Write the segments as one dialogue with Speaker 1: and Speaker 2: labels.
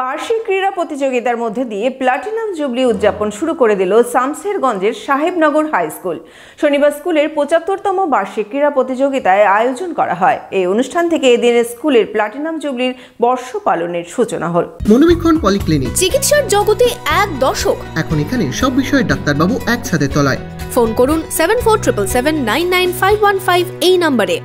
Speaker 1: বার্ষিক ক্রীড়া প্রতিযোগিতার মধ্যে দিয়ে প্লাটিনাম জুবলি উদযাপন শুরু করে দিল সামসেরগঞ্জের সাহেবনগর হাই স্কুল শনিবার স্কুলের পঁচাত্তরতম বার্ষিক ক্রীড়া প্রতিযোগিতায় আয়োজন করা হয় এই অনুষ্ঠান থেকে এদিন স্কুলের প্লাটিনাম জুবলির বর্ষ পালনের সূচনা হল
Speaker 2: মনোবীক্ষণ পলিক্লিনিক চিকিৎসার জগতে এক দশক এখন এখানে সব বিষয়ে ডাক্তারবাবু একসাথে তলায় ফোন করুন seven four triple seven nine nine five one five এই নম্বরে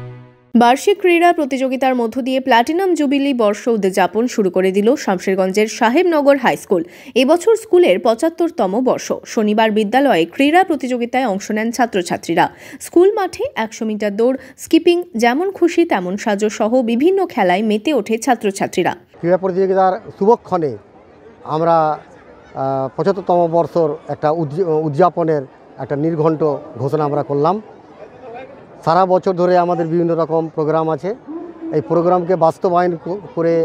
Speaker 2: বার্ষিক ক্রীড়া প্রতিযোগিতার মধ্য দিয়ে প্লাটিনাম জুবিলি বর্ষ উদযাপন শুরু করে দিল শামশেরগঞ্জের সাহেবনগর হাই স্কুল এবছর স্কুলের পঁচাত্তরতম বর্ষ শনিবার বিদ্যালয়ে ক্রীড়া প্রতিযোগিতায় অংশ নেন ছাত্রছাত্রীরা স্কুল মাঠে একশো মিটার দৌড় স্কিপিং যেমন খুশি তেমন সাজো সহ বিভিন্ন খেলায় মেতে ওঠে ছাত্রছাত্রীরা
Speaker 3: ক্রীড়া প্রতিযোগিতার শুভক্ষণে আমরা পঁচাত্তরতম বর্ষর একটা উদযাপনের একটা নির্ঘণ্ট ঘোষণা আমরা করলাম সারা বছর ধরে আমাদের বিভিন্ন রকম প্রোগ্রাম আছে এই প্রোগ্রামকে বাস্তবায়ন করে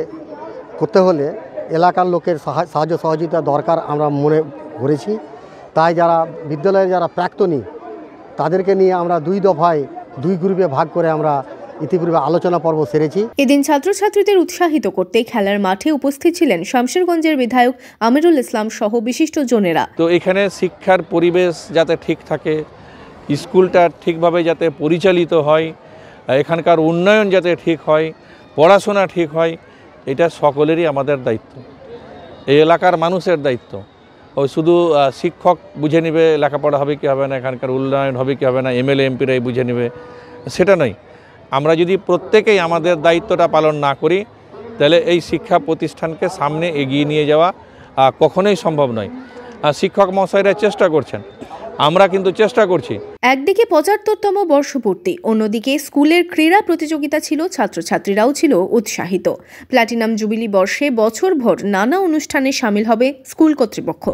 Speaker 3: করতে হলে এলাকার লোকের সাহায্য সহযোগিতা দরকার আমরা মনে করেছি তাই যারা বিদ্যালয়ের যারা প্রাক্তনী তাদেরকে নিয়ে আমরা দুই দফায় দুই গ্রুপে ভাগ করে আমরা
Speaker 4: ইতিপূর্বে আলোচনা পর্ব সেরেছি
Speaker 3: এদিন ছাত্রছাত্রীদের উৎসাহিত করতে খেলার মাঠে উপস্থিত ছিলেন
Speaker 2: শামশেরগঞ্জের বিধায়ক আমিরুল ইসলাম সহ বিশিষ্ট জনেরা
Speaker 4: তো এখানে শিক্ষার পরিবেশ যাতে ঠিক থাকে স্কুলটা ঠিকভাবে যাতে পরিচালিত হয় এখানকার উন্নয়ন যাতে ঠিক হয় পড়াশোনা ঠিক হয় এটা সকলেরই আমাদের দায়িত্ব এই এলাকার মানুষের দায়িত্ব ওই শুধু শিক্ষক বুঝে নেবে লেখাপড়া হবে কি হবে না এখানকার উন্নয়ন হবে কি হবে না এমএলএ এমপিরাই বুঝে নেবে সেটা নয় আমরা যদি প্রত্যেকেই আমাদের দায়িত্বটা পালন না করি তাহলে এই শিক্ষা প্রতিষ্ঠানকে সামনে এগিয়ে নিয়ে যাওয়া কখনোই সম্ভব নয় শিক্ষক মহাশয়রা চেষ্টা করছেন আমরা কিন্তু চেষ্টা করছি
Speaker 2: একদিকে পঁচাত্তরতম বর্ষপূর্তি অন্যদিকে স্কুলের ক্রীড়া প্রতিযোগিতা ছিল ছাত্রছাত্রীরাও ছিল উৎসাহিত প্ল্যাটিনাম জুবিলি বর্ষে বছরভর নানা অনুষ্ঠানে সামিল হবে স্কুল কর্তৃপক্ষ